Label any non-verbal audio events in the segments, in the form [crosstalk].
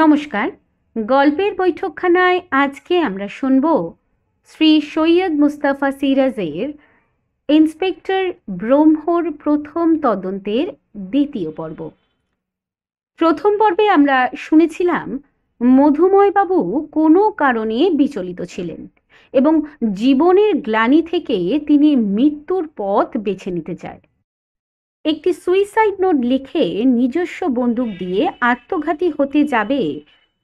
নমস্কার গল্পের বৈঠকখানায় আজকে আমরা শুনব শ্রী সৈয়দ মুস্তাফা সিরাজের ইন্সপেক্টর ব্রহ্মর প্রথম তদন্তের দ্বিতীয় পর্ব প্রথম পর্বে আমরা শুনেছিলাম মধুময়বাবু কোনো কারণে বিচলিত ছিলেন এবং জীবনের গ্লানি থেকে তিনি মৃত্যুর পথ বেছে নিতে চায় একটি সুইসাইড নোট লিখে নিজস্ব বন্দুক দিয়ে আত্মঘাতী হতে যাবে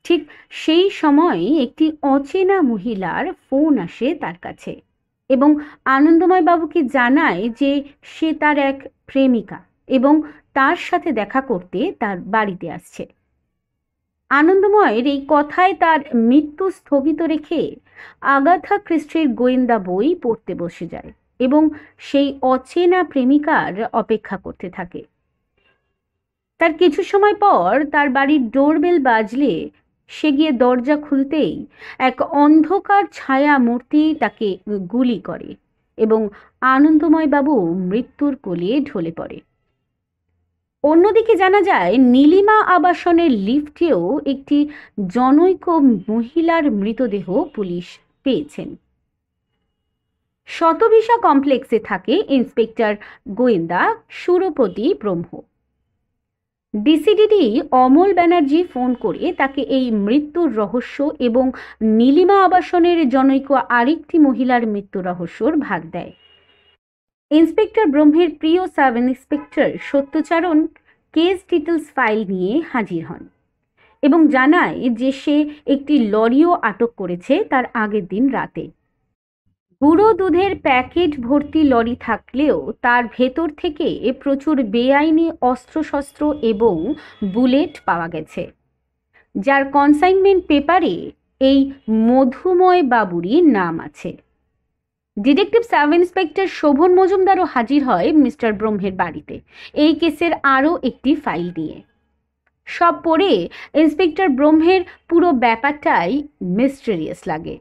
ঠিক সেই সময় একটি অচেনা মহিলার ফোন আসে তার কাছে এবং আনন্দময় বাবুকে জানায় যে সে তার এক প্রেমিকা এবং তার সাথে দেখা করতে তার বাড়িতে আসছে আনন্দময়ের এই কথায় তার মৃত্যু স্থগিত রেখে আগাথা খ্রিস্টের গোয়েন্দা বই পড়তে বসে যায় এবং সেই অচেনা প্রেমিকার অপেক্ষা করতে থাকে তার কিছু সময় পর তার বাড়ির ডোরবেল বাজলে সে গিয়ে দরজা খুলতেই এক অন্ধকার ছায়া মূর্তি তাকে গুলি করে এবং আনন্দময় বাবু মৃত্যুর কোলিয়ে ঢলে পড়ে অন্যদিকে জানা যায় নীলিমা আবাসনের লিফটেও একটি জনৈক মহিলার মৃতদেহ পুলিশ পেয়েছেন শতভিসা কমপ্লেক্সে থাকে ইন্সপেক্টর গোয়েন্দা সুরপতি ব্রহ্ম ডিসিডিডি অমল ব্যানার্জি ফোন করে তাকে এই মৃত্যুর রহস্য এবং নীলিমা আবাসনের জনৈক আরেকটি মহিলার মৃত্যু রহস্যর ভাগ দেয় ইন্সপেক্টর ব্রহ্মের প্রিয় sub inspector Satyacharan case details file নিয়ে হাজির হন এবং জানায় যে সে একটি লরিও আটক করেছে তার আগের দিন রাতে গুঁড়ো দুধের প্যাকেট ভর্তি লরি থাকলেও তার ভেতর থেকে প্রচুর বেআইনি অস্ত্রশস্ত্র এবং বুলেট পাওয়া গেছে যার কনসাইনমেন্ট পেপারে এই মধুময় বাবুরির নাম আছে ডিটেকটিভ সাব ইন্সপেক্টর শোভন মজুমদারও হাজির হয় মিস্টার ব্রহ্মের বাড়িতে এই কেসের আরও একটি ফাইল নিয়ে সব পড়ে ইন্সপেক্টর ব্রহ্মের পুরো ব্যাপারটাই মিস্টেরিয়াস লাগে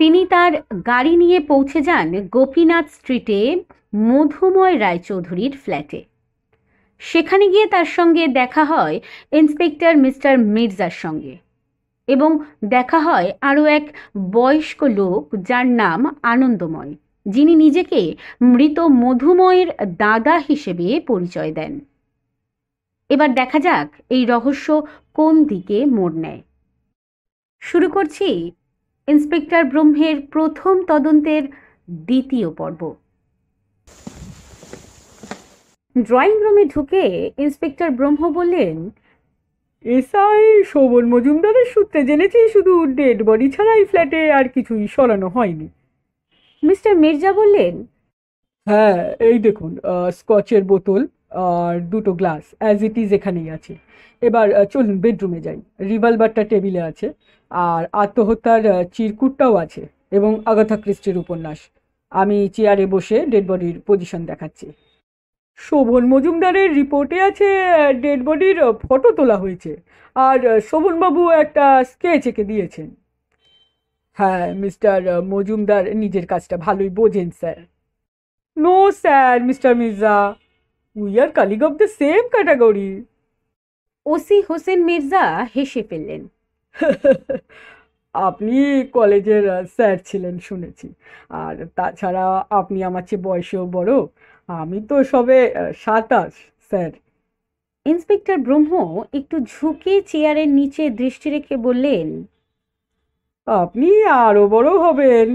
তিনি তার গাড়ি নিয়ে পৌঁছে যান গোপীনাথ স্ট্রিটে মধুময় রায়চৌধুরীর ফ্ল্যাটে সেখানে গিয়ে তার সঙ্গে দেখা হয় ইন্সপেক্টর মিস্টার মির্জার সঙ্গে এবং দেখা হয় আরও এক বয়স্ক লোক যার নাম আনন্দময় যিনি নিজেকে মৃত মধুময়ের দাদা হিসেবে পরিচয় দেন এবার দেখা যাক এই রহস্য কোন দিকে মোড় নেয় শুরু করছি ইন্সপেক্টর ব্রহ্মের প্রথম তদন্তের দ্বিতীয় পর্ব ড্রয়িং রুমে ঢুকে ইন্সপেক্টর ব্রহ্ম বললেন এসআই শোভন মজুমদারের সূত্রে জেনেছি শুধু ডেড বডি ছাড়াই ফ্ল্যাটে আর কিছুই সরানো হয়নি মিস্টার মির্জা বললেন হ্যাঁ এই দেখুন স্কচের বোতল আর দুটো গ্লাস অ্যাজ ইট ইজ এখানেই আছে এবার চলুন বেডরুমে যাই রিভলভারটা টেবিলে আছে আর আত্মহত্যার চিরকুটটাও আছে এবং আগাথা ক্রিস্টির উপন্যাস আমি চেয়ারে বসে ডেড বডির পজিশন দেখাচ্ছি শোভন মজুমদারের রিপোর্টে আছে ডেড বডির ফটো তোলা হয়েছে আর শোভনবাবু একটা স্কেচ এঁকে দিয়েছেন হ্যাঁ মিস্টার মজুমদার নিজের কাজটা ভালোই বোঝেন sir no sir mister Mirza we are colleagues of the same category OC Hossain Mirza হেসে ফেললেন আপনি কলেজের স্যার ছিলেন শুনেছি আর তাছাড়া আপনি আমার চেয়ে বয়সেও বড় আমি তো সবে সাতাশ স্যার ইন্সপেক্টর ব্রহ্ম একটু ঝুঁকে চেয়ারের নিচে দৃষ্টি রেখে বললেন আপনি আরও বড় হবেন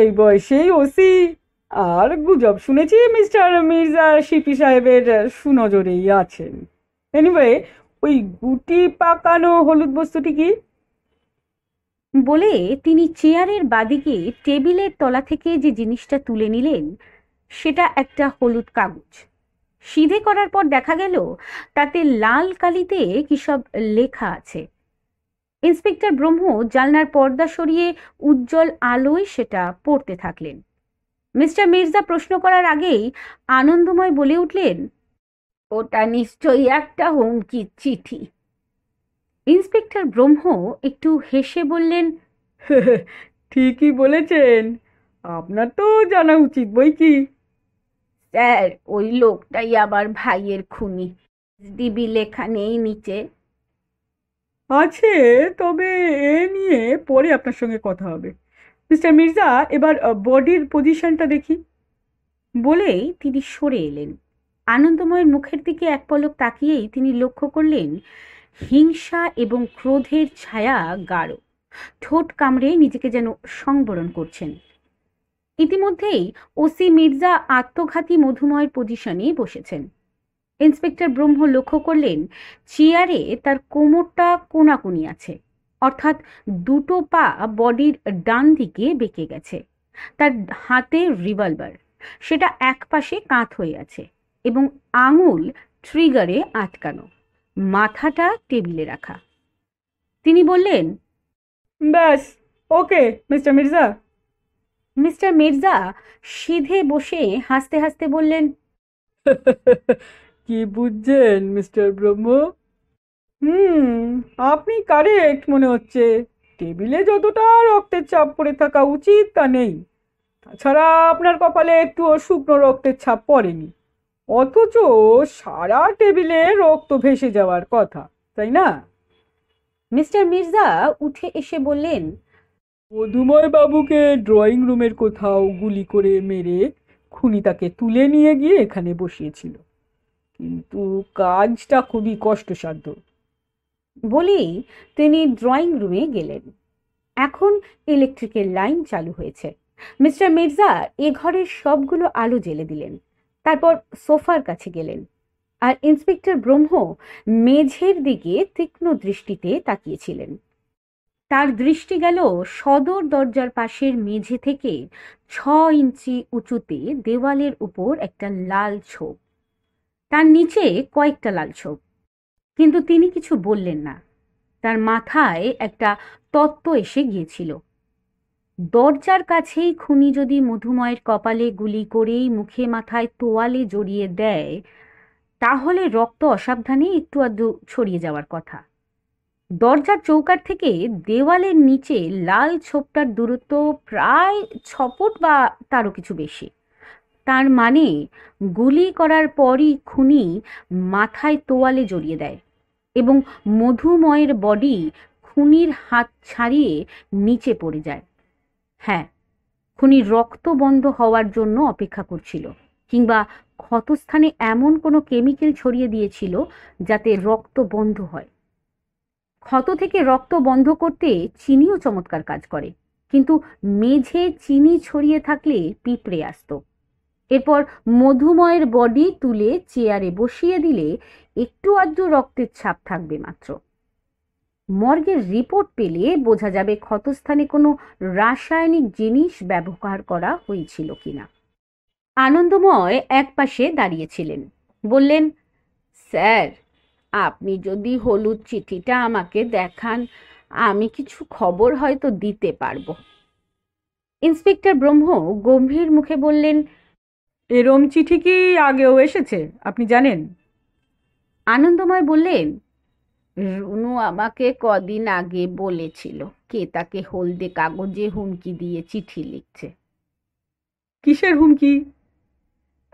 এই বয়সেই ওসি আর গুজব শুনেছি মিস্টার মির্জা শিপি সাহেবের সুনজরেই আছেন এনিওয়ে ওই গুটি পাকানো হলুদ বস্তুটি কি বলে তিনি চেয়ারের বাদিকে টেবিলের তলা থেকে যে জিনিসটা তুলে নিলেন সেটা একটা হলুদ কাগজ সিধে করার পর দেখা গেল তাতে লাল কালিতে কি সব লেখা আছে ইন্সপেক্টর ব্রহ্ম জালনার পর্দা সরিয়ে উজ্জ্বল আলোয় সেটা পড়তে থাকলেন মিস্টার মির্জা প্রশ্ন করার আগেই আনন্দময় বলে উঠলেন ওটা নিশ্চয়ই একটা হুমকির চিঠি ইন্সপেক্টর ব্রহ্ম একটু হেসে বললেন ঠিকই বলেছেন আপনার তো জানা উচিত বই কি স্যার ওই লোকটাই আবার ভাইয়ের খুনি দিবি লেখা নেই নিচে আছে তবে এ নিয়ে পরে আপনার সঙ্গে কথা হবে মিস্টার মির্জা এবার বডির পজিশনটা দেখি বলেই তিনি সরে এলেন আনন্দময়ের মুখের দিকে এক পলক তাকিয়েই তিনি লক্ষ্য করলেন হিংসা এবং ক্রোধের ছায়া গাঢ় ঠোঁট কামড়ে নিজেকে যেন সংবরণ করছেন ইতিমধ্যেই ওসি মির্জা আত্মঘাতী মধুময়ের পজিশনে বসেছেন ইন্সপেক্টর ব্রহ্ম লক্ষ্য করলেন চেয়ারে তার কোমরটা কোনাকুনি আছে অর্থাৎ দুটো পা বডির ডান দিকে বেঁকে গেছে তার হাতে রিভলভার সেটা এক পাশে কাঁত হয়ে আছে এবং আঙুল ট্রিগারে আটকানো মাথাটা টেবিলে রাখা তিনি বললেন ব্যাস okay mister Mirza mister Mirza সিধে বসে হাসতে হাসতে বললেন কি বুঝছেন মিস্টার ব্রহ্ম হুম আপনি কারেক্ট মনে হচ্ছে টেবিলে যতটা রক্তের চাপ পড়ে থাকা উচিত তা নেই তাছাড়া আপনার কপালে একটু শুকনো রক্তের ছাপ পড়েনি অথচ সারা টেবিলে রক্ত ভেসে যাওয়ার কথা তাই না মিস্টার মির্জা উঠে এসে বললেন মধুময় বাবুকে ড্রয়িং রুমের কোথাও গুলি করে মেরে খুনি তাকে তুলে নিয়ে গিয়ে এখানে বসিয়েছিল কিন্তু কাজটা খুবই কষ্টসাধ্য বলেই তিনি ড্রয়িং রুমে গেলেন এখন ইলেকট্রিকের লাইন চালু হয়েছে মিস্টার মির্জা এ ঘরের সবগুলো আলো জ্বেলে দিলেন তারপর সোফার কাছে গেলেন আর ইন্সপেক্টর ব্রহ্ম মেঝের দিকে তীক্ষ্ণ দৃষ্টিতে তাকিয়েছিলেন তার দৃষ্টি গেল সদর দরজার পাশের মেঝে থেকে ছ ইঞ্চি উঁচুতে দেওয়ালের উপর একটা লাল ছোপ তার নিচে কয়েকটা লাল ছোপ কিন্তু তিনি কিছু বললেন না তার মাথায় একটা তত্ত্ব এসে গিয়েছিল দরজার কাছেই খুনি যদি মধুময়ের কপালে গুলি করেই মুখে মাথায় তোয়ালে জড়িয়ে দেয় তাহলে রক্ত অসাবধানে একটু আধটু ছড়িয়ে যাওয়ার কথা দরজার চৌকার থেকে দেওয়ালের নিচে লাল ছোপটার দূরত্ব প্রায় ছপট বা তারও কিছু বেশি তার মানে গুলি করার পরই খুনি মাথায় তোয়ালে জড়িয়ে দেয় এবং মধুময়ের বডি খুনির হাত ছাড়িয়ে নিচে পড়ে যায় হ্যাঁ খুনি রক্ত বন্ধ হওয়ার জন্য অপেক্ষা করছিল কিংবা ক্ষতস্থানে এমন কোনো কেমিক্যাল ছড়িয়ে দিয়েছিল যাতে রক্ত বন্ধ হয় ক্ষত থেকে রক্ত বন্ধ করতে চিনিও চমৎকার কাজ করে কিন্তু মেঝে চিনি ছড়িয়ে থাকলে পিঁপড়ে আসত এরপর মধুময়ের বডি তুলে চেয়ারে বসিয়ে দিলে একটু আধটু রক্তের ছাপ থাকবে মাত্র মর্গের রিপোর্ট পেলে বোঝা যাবে ক্ষতস্থানে কোনো রাসায়নিক জিনিস ব্যবহার করা হয়েছিল কিনা আনন্দময় এক পাশে দাঁড়িয়েছিলেন বললেন স্যার আপনি যদি হলুদ চিঠিটা আমাকে দেখান আমি কিছু খবর হয়তো দিতে পারবো ইন্সপেক্টর ব্রহ্ম গম্ভীর মুখে বললেন এরম চিঠি কি আগেও এসেছে আপনি জানেন আনন্দময় বললেন রুনু আমাকে কদিন আগে বলেছিল কে তাকে হলদে কাগজে হুমকি দিয়ে চিঠি লিখছে কিসের হুমকি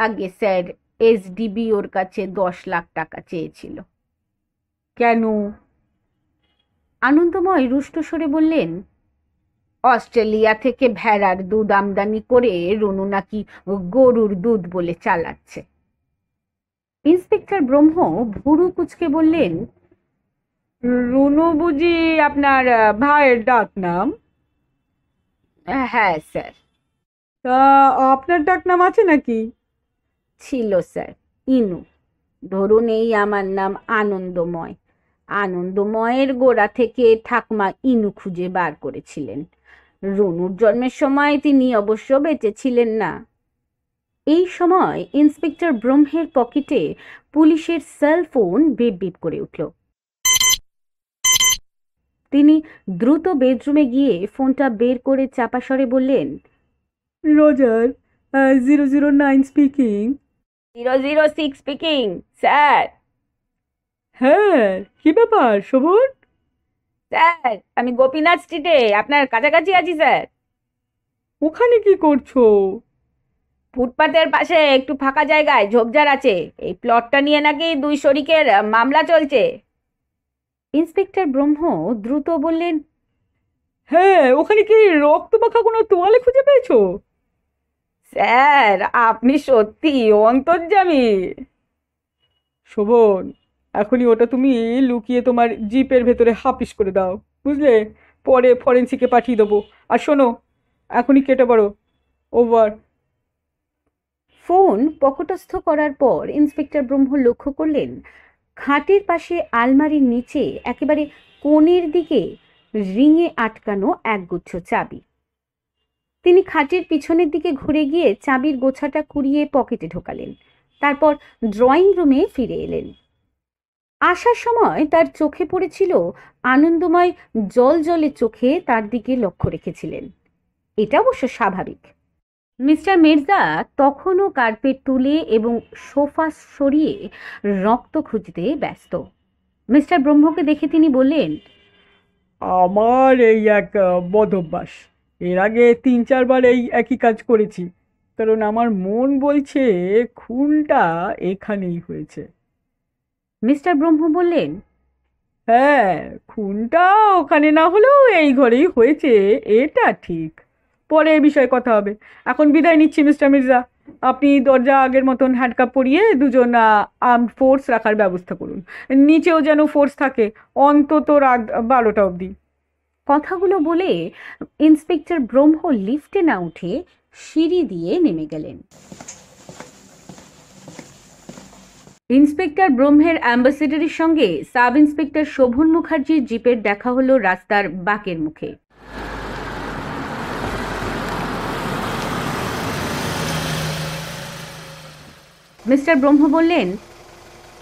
আগে স্যার এসডিবি ওর কাছে দশ লাখ টাকা চেয়েছিল কেন আনন্দময় রুষ্ট স্বরে বললেন অস্ট্রেলিয়া থেকে ভেড়ার দুধ আমদানি করে রুনু নাকি গরুর দুধ বলে চালাচ্ছে ইন্সপেক্টর ব্রহ্ম ভুরু কুচকে বললেন রুনু বুঝি আপনার ভাইয়ের ডাক নাম হ্যাঁ, হ্যাঁ স্যার তা আপনার ডাক নাম আছে নাকি ছিল স্যার ইনু ধরুন এই আমার নাম আনন্দময় আনন্দময়ের গোড়া থেকে ঠাকমা ইনু খুঁজে বার করেছিলেন রুনুর জন্মের সময় তিনি অবশ্য বেঁচেছিলেন না এই সময় ইন্সপেক্টর ব্রহ্মের পকেটে পুলিশের সেল ফোন বিপ বিপ করে উঠল তিনি দ্রুত বেডরুমে গিয়ে ফোনটা বের করে চাপাসরে বললেন roger zero zero nine speaking zero zero six speaking sir হ্যাঁ কি ব্যাপার শোভন স্যার আমি গোপীনাথ স্ট্রিটে আপনার কাছাকাছি আছি স্যার ওখানে কি করছো ফুটপাতের পাশে একটু ফাঁকা জায়গায় ঝোপঝাড় আছে এই প্লটটা নিয়ে নাকি দুই শরিকের মামলা চলছে ইন্সপেক্টর ব্রহ্ম দ্রুত বললেন হ্যাঁ ওখানে কি রক্ত মাখা কোনো তোয়ালে খুঁজে পেয়েছো স্যার আপনি সত্যি অন্তর্জামী শোভন এখনই ওটা তুমি লুকিয়ে তোমার জিপের ভেতরে হাফিস করে দাও বুঝলে পরে ফরেন্সিকে পাঠিয়ে দেবো আর শোনো এখনই কেটে পড়ো ওভার ফোন পকটস্থ করার পর ইন্সপেক্টর ব্রহ্ম লক্ষ্য করলেন খাটের পাশে আলমারির নিচে একেবারে কোণের দিকে রিঙে আটকানো একগুচ্ছ চাবি তিনি খাটের পিছনের দিকে ঘুরে গিয়ে চাবির গোছাটা কুড়িয়ে পকেটে ঢোকালেন তারপর ড্রয়িং রুমে ফিরে এলেন আসার সময় তার চোখে পড়েছিল আনন্দময় জল জলে চোখে তার দিকে লক্ষ্য রেখেছিলেন এটা অবশ্য স্বাভাবিক মিস্টার মির্জা তখনও কার্পেট তুলে এবং সোফা সরিয়ে রক্ত খুঁজতে ব্যস্ত মিস্টার ব্রহ্মকে দেখে তিনি বললেন আমার এই এক বদভ্যাস এর আগে তিন চারবার এই একই কাজ করেছি কারণ আমার মন বলছে খুনটা এখানেই হয়েছে মিস্টার ব্রহ্ম বললেন হ্যাঁ খুনটা ওখানে না হলেও এই ঘরেই হয়েছে এটা ঠিক পরে এ বিষয়ে কথা হবে এখন বিদায় নিচ্ছি মিস্টার মির্জা আপনি দরজা আগের মতন হ্যান্ডকাপ পরিয়ে দুজন আর্ম ফোর্স রাখার ব্যবস্থা করুন নিচেও যেন ফোর্স থাকে অন্তত রাত বারোটা অবধি কথাগুলো বলে ইন্সপেক্টর ব্রহ্ম লিফটে না উঠে সিঁড়ি দিয়ে নেমে গেলেন ইন্সপেক্টর ব্রহ্মের অ্যাম্বাসেডারের সঙ্গে সাব ইন্সপেক্টর শোভন মুখার্জির জিপের দেখা হলো রাস্তার বাকের মুখে মিস্টার ব্রহ্ম বললেন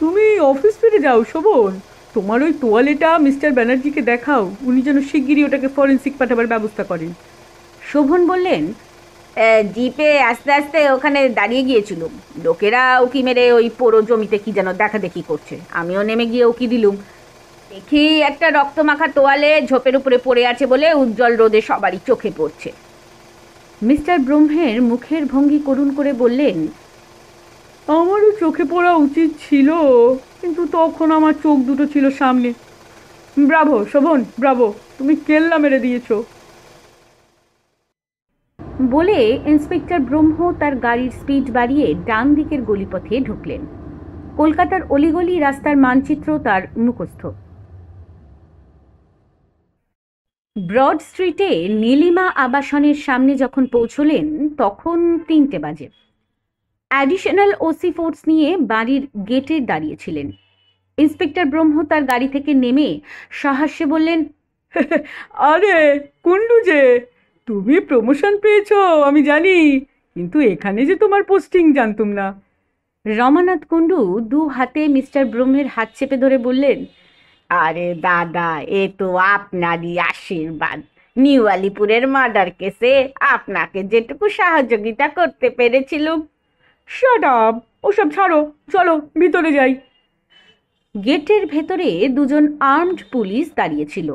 তুমি অফিস ফিরে যাও শোভন তোমার ওই তোয়ালেটা মিস্টার ব্যানার্জিকে দেখাও উনি যেন শিগগিরই ওটাকে ফরেন্সিক পাঠাবার ব্যবস্থা করেন শোভন বললেন জিপে আস্তে আস্তে ওখানে দাঁড়িয়ে গিয়েছিল লোকেরা উকি মেরে ওই পোড়ো জমিতে কি যেন দেখা দেখি করছে আমিও নেমে গিয়ে উকি দিলুম দেখি একটা রক্তমাখা তোয়ালে ঝোপের উপরে পড়ে আছে বলে উজ্জ্বল রোদে সবারই চোখে পড়ছে মিস্টার ব্রহ্মের মুখের ভঙ্গি করুণ করে বললেন আমারও চোখে পড়া উচিত ছিল কিন্তু তখন আমার চোখ দুটো ছিল সামনে ব্রাভো শোভন ব্রাভো তুমি কেল্লা মেরে দিয়েছো বলে ইন্সপেক্টর ব্রহ্ম তার গাড়ির স্পিড বাড়িয়ে ডান দিকের গলিপথে ঢুকলেন কলকাতার অলিগলি রাস্তার মানচিত্র তার মুখস্থ ব্রড স্ট্রিটে নীলিমা আবাসনের সামনে যখন পৌঁছলেন তখন তিনটে বাজে অ্যাডিশনাল ওসি ফোর্স নিয়ে বাড়ির গেটে দাঁড়িয়েছিলেন ইন্সপেক্টর ব্রহ্ম তার গাড়ি থেকে নেমে সাহাস্যে বললেন [laughs] আরে কুন্ডু যে তুমি প্রমোশন পেয়েছ আমি জানি কিন্তু এখানে যে তোমার পোস্টিং জানতুম না রমানাথ কুন্ডু দু হাতে মিস্টার ব্রহ্মের হাত চেপে ধরে বললেন আরে দাদা এ তো আপনারই আশীর্বাদ নিউ আলিপুরের মার্ডার কেসে আপনাকে যেটুকু সহযোগিতা করতে পেরেছিলুম শাট আপ ওসব ছাড়ো চলো ভিতরে যাই গেটের ভেতরে দুজন আর্মড পুলিশ দাঁড়িয়েছিল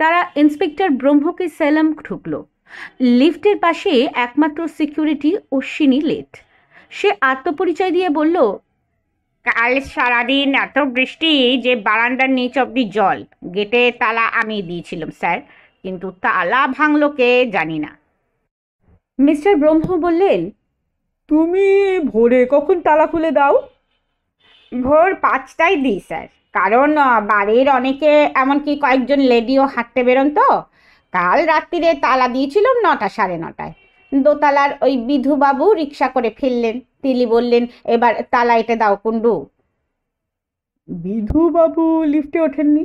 তারা ইন্সপেক্টর ব্রহ্মকে সেলাম ঠুকল লিফটের পাশে একমাত্র সিকিউরিটি অশ্বিনী লেট সে আত্মপরিচয় দিয়ে বলল কাল সারাদিন এত বৃষ্টি যে বারান্দার নিচ অব্দি জল গেটে তালা আমি দিয়েছিলাম স্যার কিন্তু তালা ভাঙলো কে জানি না মিস্টার ব্রহ্ম বললেন তুমি ভোরে কখন তালা খুলে দাও ভোর পাঁচটায় দিই স্যার কারণ বাড়ির অনেকে এমনকি কয়েকজন লেডিও হাঁটতে বেরোন তো কাল রাত্রিরে তালা দিয়েছিলাম নটা সাড়ে নটায় দোতলার ওই বিধুবাবু রিক্সা করে ফেললেন তিনি বললেন এবার তালা এটা দাও কুণ্ডু বিধুবাবু লিফটে ওঠেননি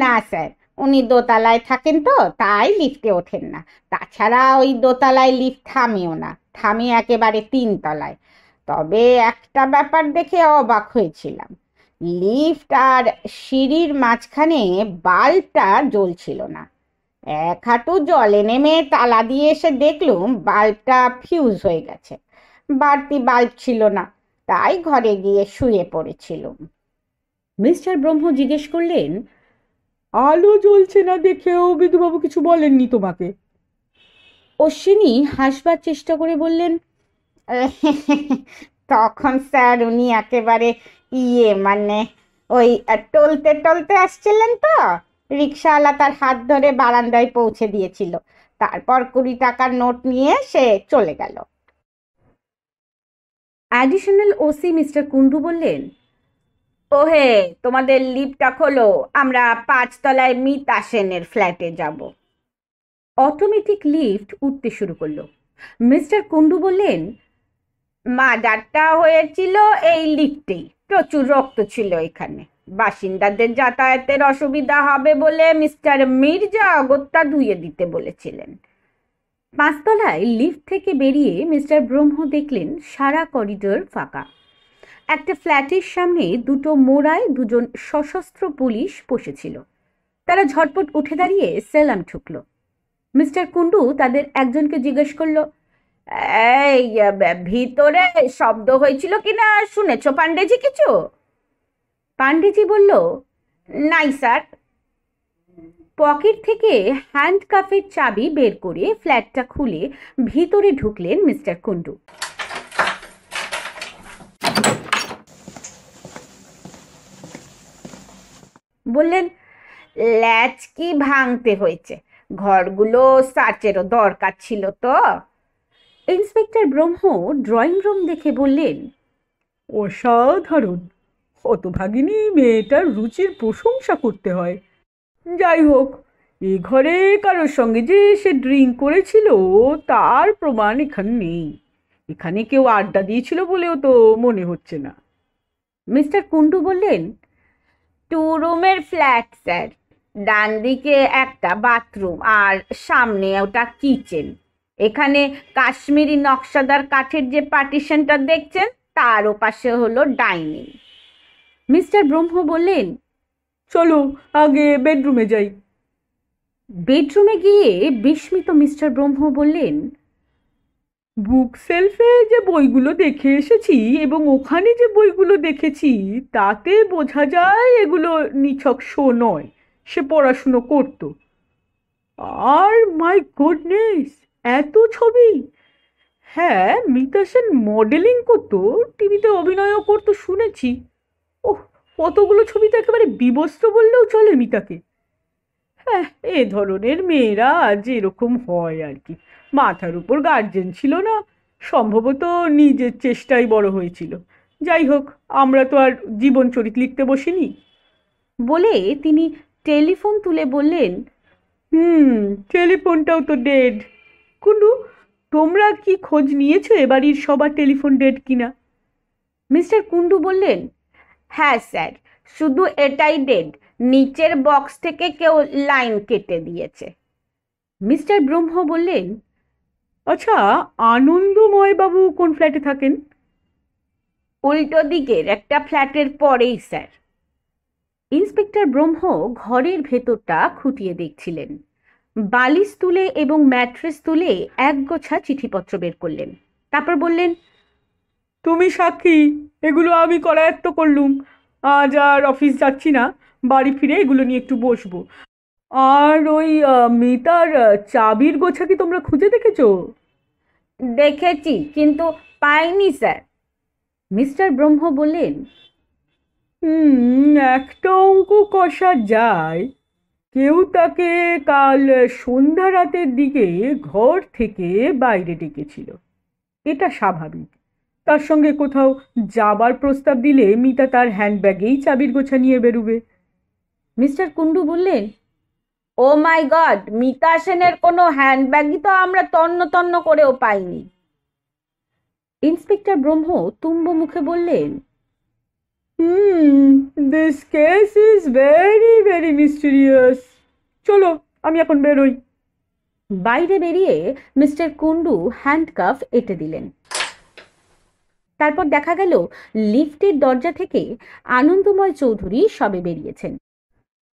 না স্যার উনি দোতলায় থাকেন তো তাই লিফটে ওঠেন না তাছাড়া ওই দোতলায় লিফট থামেও না থামি একেবারে তিনতলায় তবে একটা ব্যাপার দেখে অবাক হয়েছিলাম লিফট আর সিঁড়ির মাঝখানে বাল্বটা জ্বলছিল না এক হাঁটু জলে নেমে তালা দিয়ে এসে দেখলুম বাল্বটা ফিউজ হয়ে গেছে বাড়তি বাল্ব ছিল না তাই ঘরে গিয়ে শুয়ে পড়েছিলুম মিস্টার ব্রহ্ম জিজ্ঞেস করলেন আলো জ্বলছে না দেখেও বিধুবাবু কিছু বলেননি তোমাকে অশ্বিনী হাসবার চেষ্টা করে বললেন তখন স্যার উনি একেবারে ইয়ে মানে ওই টলতে টলতে আসছিলেন তো রিক্সাওয়ালা তার হাত ধরে বারান্দায় পৌঁছে দিয়েছিল তারপর কুড়ি টাকার নোট নিয়ে সে চলে গেল অ্যাডিশনাল ওসি মিস্টার কুন্ডু বললেন ওহে তোমাদের লিপটা খোলো আমরা পাঁচতলায় মিত আসেনের ফ্ল্যাটে যাবো অটোমেটিক লিফট উঠতে শুরু করলো মিস্টার কুন্ডু বললেন মার্ডারটা হয়েছিল এই লিফটেই প্রচুর রক্ত ছিল এখানে বাসিন্দাদের যাতায়াতের অসুবিধা হবে বলে মিস্টার মির্জা অগত্যা ধুয়ে দিতে বলেছিলেন পাঁচতলায় লিফট থেকে বেরিয়ে মিস্টার ব্রহ্ম দেখলেন সারা করিডোর ফাঁকা একটা ফ্ল্যাটের সামনে দুটো মোড়ায় দুজন সশস্ত্র পুলিশ বসেছিল তারা ঝটপট উঠে দাঁড়িয়ে সেলাম ঠুকলো মিস্টার কুন্ডু তাদের একজনকে জিজ্ঞেস করলো এই ভিতরে শব্দ হয়েছিল কি না শুনেছ পান্ডেজি কিছু পান্ডেজি বলল নাই স্যার পকেট থেকে হ্যান্ড কাফের চাবি বের করে ফ্ল্যাটটা খুলে ভিতরে ঢুকলেন মিস্টার কুন্ডু বললেন ল্যাচ কি ভাঙতে হয়েছে ঘরগুলো সার্চেরও দরকার ছিল তো ইন্সপেক্টর ব্রহ্ম ড্রয়িং রুম দেখে বললেন অসাধারণ হতভাগিনী মেয়েটার রুচির প্রশংসা করতে হয় যাই হোক এ ঘরে কারোর সঙ্গে যে সে ড্রিঙ্ক করেছিল তার প্রমাণ এখানে নেই এখানে কেউ আড্ডা দিয়েছিল বলেও তো মনে হচ্ছে না মিস্টার কুন্ডু বললেন টু রুমের ফ্ল্যাট স্যার ডান দিকে একটা বাথরুম আর সামনে ওটা কিচেন এখানে কাশ্মীরি নকশাদার কাঠের যে পার্টিশনটা দেখছেন তার ওপাশে হলো ডাইনিং মিস্টার ব্রহ্ম বললেন চলো আগে বেডরুমে যাই বেডরুমে গিয়ে বিস্মিত মিস্টার ব্রহ্ম বললেন বুক সেলফে যে বইগুলো দেখে এসেছি এবং ওখানে যে বইগুলো দেখেছি তাতে বোঝা যায় এগুলো নিছক শো নয় সে পড়াশুনো করত আর মাই গুডনেস এত ছবি হ্যাঁ মিতা সেন মডেলিং করতো টিভিতে অভিনয়ও করতো শুনেছি ও কতগুলো ছবিতে একেবারে বিবস্ত বললেও চলে মিতাকে হ্যাঁ এ ধরনের মেয়েরা যেরকম এরকম হয় আর কি মাথার উপর গার্জেন ছিল না সম্ভবত নিজের চেষ্টাই বড় হয়েছিল যাই হোক আমরা তো আর জীবন চরিত লিখতে বসিনি বলে তিনি টেলিফোন তুলে বললেন হুম টেলিফোনটাও তো ডেড কুন্ডু তোমরা কি খোঁজ নিয়েছো এবাড়ির সবার টেলিফোন ডেড কিনা মিস্টার কুন্ডু বললেন হ্যাঁ স্যার শুধু এটাই ডেড নিচের বক্স থেকে কেউ লাইন কেটে দিয়েছে মিস্টার ব্রহ্ম বললেন আচ্ছা আনন্দময় বাবু কোন ফ্ল্যাটে থাকেন উল্টো দিকের একটা ফ্ল্যাটের পরেই স্যার ইন্সপেক্টর ব্রহ্ম ঘরের ভেতরটা খুঁটিয়ে দেখছিলেন বালিশ তুলে এবং ম্যাট্রেস তুলে একগোছা চিঠিপত্র বের করলেন তারপর বললেন তুমি সাক্ষী এগুলো আমি করায়ত্ত করলুম আজ আর অফিস যাচ্ছি না বাড়ি ফিরে এগুলো নিয়ে একটু বসবো আর ওই মিতার চাবির গোছা কি তোমরা খুঁজে দেখেছ দেখেছি কিন্তু পাইনি স্যার মিস্টার ব্রহ্ম বললেন হুম একটা অঙ্ক কষা যায় কেউ তাকে কাল সন্ধ্যা রাতের দিকে ঘর থেকে বাইরে ডেকেছিল এটা স্বাভাবিক তার সঙ্গে কোথাও যাবার প্রস্তাব দিলে মিতা তার হ্যান্ডব্যাগেই চাবির গোছা নিয়ে বেরুবে মিস্টার কুন্ডু বললেন ও মাই গড মিতা সেনের কোনো হ্যান্ডব্যাগই তো আমরা তন্ন তন্ন করেও পাইনি ইন্সপেক্টর ব্রহ্ম তুম্ব মুখে বললেন hmm this case is very very mysterious চলো আমি এখন বেরোই বাইরে বেরিয়ে মিস্টার কুন্ডু হ্যান্ডকাফ এঁটে দিলেন তারপর দেখা গেল লিফটের দরজা থেকে আনন্দময় চৌধুরী সবে বেরিয়েছেন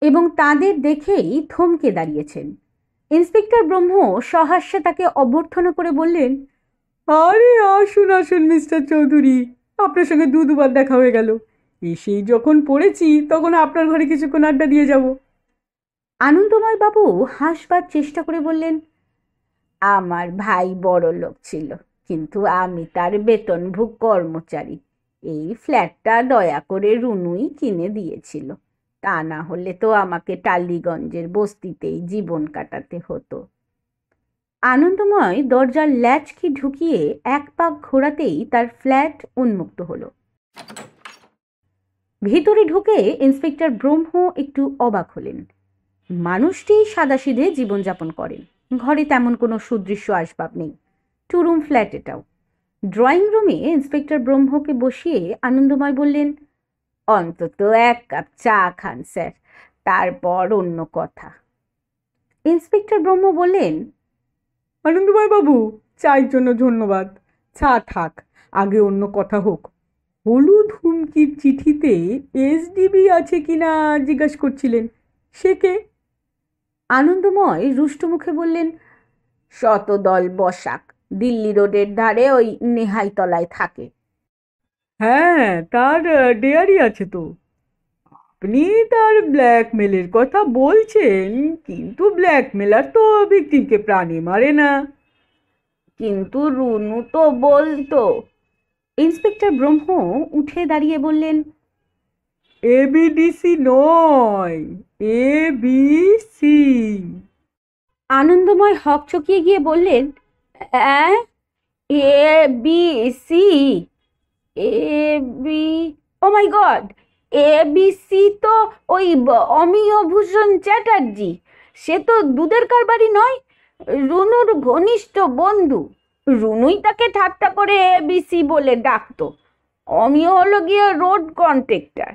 এবং তাদের দেখেই থমকে দাঁড়িয়েছেন ইন্সপেক্টর ব্রহ্ম সহাস্যে তাকে অভ্যর্থনা করে বললেন আরে আসুন আসুন মিস্টার চৌধুরী আপনার সঙ্গে দু দুবার দেখা হয়ে গেল এসেই যখন পড়েছি তখন আপনার ঘরে কিছুক্ষণ আড্ডা দিয়ে যাব আনন্দময় বাবু হাসবার চেষ্টা করে বললেন আমার ভাই বড় লোক ছিল কিন্তু আমি তার বেতনভোগ কর্মচারী এই ফ্ল্যাটটা দয়া করে রুনুই কিনে দিয়েছিল তা না হলে তো আমাকে টালিগঞ্জের বস্তিতেই জীবন কাটাতে হতো আনন্দময় দরজার ল্যাচকি ঢুকিয়ে এক পাক ঘোরাতেই তার ফ্ল্যাট উন্মুক্ত হলো ভেতরে ঢুকে ইন্সপেক্টর ব্রহ্ম একটু অবাক হলেন মানুষটি সাদাসিধে জীবনযাপন করেন ঘরে তেমন কোনো সুদৃশ্য আসবাব নেই টু রুম ফ্ল্যাট এটাও ড্রয়িং রুমে ইন্সপেক্টর ব্রহ্মকে বসিয়ে আনন্দময় বললেন অন্তত এক কাপ চা খান স্যার তারপর অন্য কথা ইন্সপেক্টর ব্রহ্ম বললেন আনন্দময় বাবু চায়ের জন্য ধন্যবাদ চা থাক আগে অন্য কথা হোক হলুদ হুমকির চিঠিতে এসডিবি আছে কি না জিজ্ঞাসা করছিলেন সে কে আনন্দময় রুষ্ট মুখে বললেন শতদল বসাক দিল্লি রোডের ধারে ওই নেহাইতলায় থাকে হ্যাঁ তার ডেয়ারি আছে তো আপনি তার ব্ল্যাকমেলের কথা বলছেন কিন্তু ব্ল্যাকমেলার তো ব্যক্তিকে প্রাণে মারে না কিন্তু রুনু তো বলতো ইন্সপেক্টর ব্রহ্ম উঠে দাঁড়িয়ে বললেন এবিডিসি নয় এবিসি আনন্দময় হক চকিয়ে গিয়ে বললেন A B C A B O my God A B C তো ওই অমিয়ভূষণ চ্যাটার্জি সে তো দুধের কারবারই নয় রুনুর ঘনিষ্ঠ বন্ধু রুনুই তাকে ঠাট্টা করে এবিসি বলে ডাকতো অমি হলো গিয়ে রোড কন্ট্রাক্টর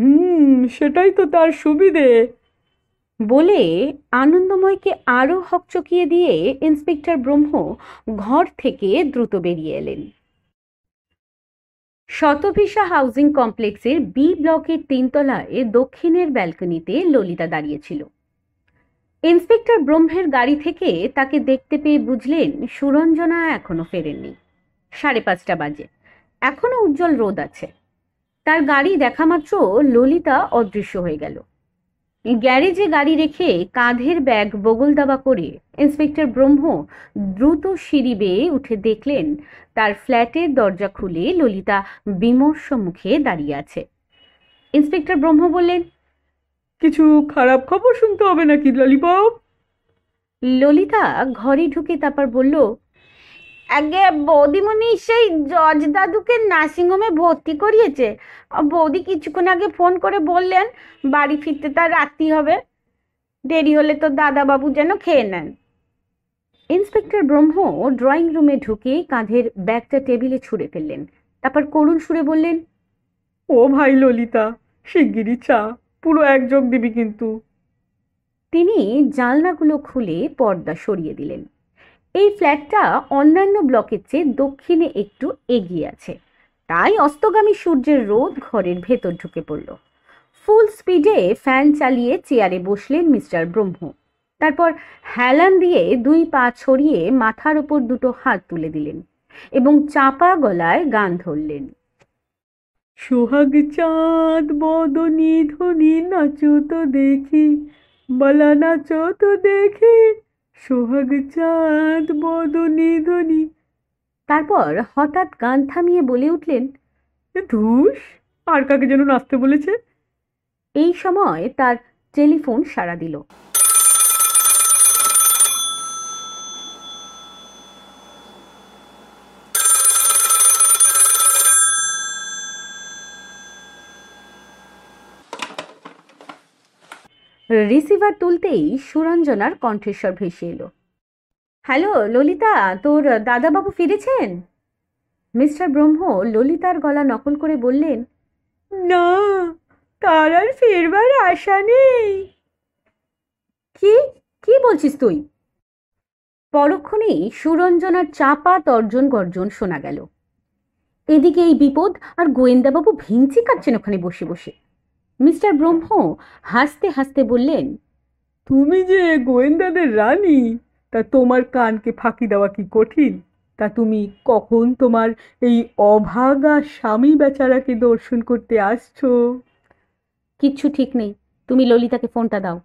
হুম সেটাই তো তার সুবিধে বলে আনন্দময়কে আরও হকচকিয়ে দিয়ে ইন্সপেক্টর ব্রহ্ম ঘর থেকে দ্রুত বেরিয়ে এলেন শতভিসা হাউজিং কমপ্লেক্সের বি ব্লকের তিনতলায় দক্ষিণের ব্যালকনিতে ললিতা দাঁড়িয়েছিল ইন্সপেক্টর ব্রহ্মের গাড়ি থেকে তাকে দেখতে পেয়ে বুঝলেন সুরঞ্জনা এখনো ফেরেননি সাড়ে পাঁচটা বাজে এখনো উজ্জ্বল রোদ আছে তার গাড়ি দেখা মাত্র ললিতা অদৃশ্য হয়ে গেল গ্যারেজে গাড়ি রেখে কাঁধের ব্যাগ বগল দাবা করে ইন্সপেক্টর ব্রহ্ম দ্রুত সিঁড়ি বেয়ে উঠে দেখলেন তার ফ্ল্যাটের দরজা খুলে ললিতা বিমর্ষ মুখে দাঁড়িয়ে আছে ইন্সপেক্টর ব্রহ্ম বললেন কিছু খারাপ খবর শুনতে হবে নাকি ললিপপ ললিতা ঘরে ঢুকে তারপর বলল আগে বৌদিমণি সেই জজ দাদুকে নার্সিংহোমে ভর্তি করিয়েছে বৌদি কিছুক্ষণ আগে ফোন করে বললেন বাড়ি ফিরতে তার রাত্রি হবে দেরি হলে তো দাদাবাবু যেন খেয়ে নেন ইন্সপেক্টর ব্রহ্ম ড্রয়িং রুমে ঢুকে কাঁধের ব্যাগটা টেবিলে ছুঁড়ে ফেললেন তারপর করুণ সুরে বললেন ও ভাই ললিতা শিগগিরি চা পুরো একযোগ দিবি কিন্তু তিনি জানলাগুলো খুলে পর্দা সরিয়ে দিলেন এই ফ্ল্যাটটা অন্যান্য ব্লকের চেয়ে দক্ষিণে একটু এগিয়ে আছে তাই অস্তগামী সূর্যের রোদ ঘরের ভেতর ঢুকে পড়ল ফুল স্পিডে ফ্যান চালিয়ে চেয়ারে বসলেন মিস্টার ব্রহ্ম তারপর হেলান দিয়ে দুই পা ছড়িয়ে মাথার ওপর দুটো হাত তুলে দিলেন এবং চাপা গলায় গান ধরলেন সোহাগ চাঁদ বদনি ধনি নাচো তো দেখি বলা নাচো তো দেখি সোহাগ চাঁদ বদনি ধনি তারপর হঠাৎ গান থামিয়ে বলে উঠলেন ধুস আর কাকে যেন নাচতে বলেছে এই সময় তার টেলিফোন সাড়া দিল রিসিভার তুলতেই সুরঞ্জনার কণ্ঠস্বর ভেসে এলো হ্যালো ললিতা তোর দাদাবাবু ফিরেছেন মিস্টার ব্রহ্ম ললিতার গলা নকল করে বললেন না তার আর ফেরবার আশা নেই কি কি বলছিস তুই পরক্ষণেই সুরঞ্জনার চাপা তর্জন গর্জন শোনা গেল এদিকে এই বিপদ আর গোয়েন্দাবাবু ভিঞ্চি কাটছেন ওখানে বসে বসে মিস্টার ব্রহ্ম হাসতে হাসতে বললেন তুমি যে গোয়েন্দাদের রানী তা তোমার কানকে ফাঁকি দেওয়া কি কঠিন তা তুমি কখন তোমার এই অভাগা স্বামী বেচারাকে দর্শন করতে আসছ কিচ্ছু ঠিক নেই তুমি ললিতাকে ফোনটা দাও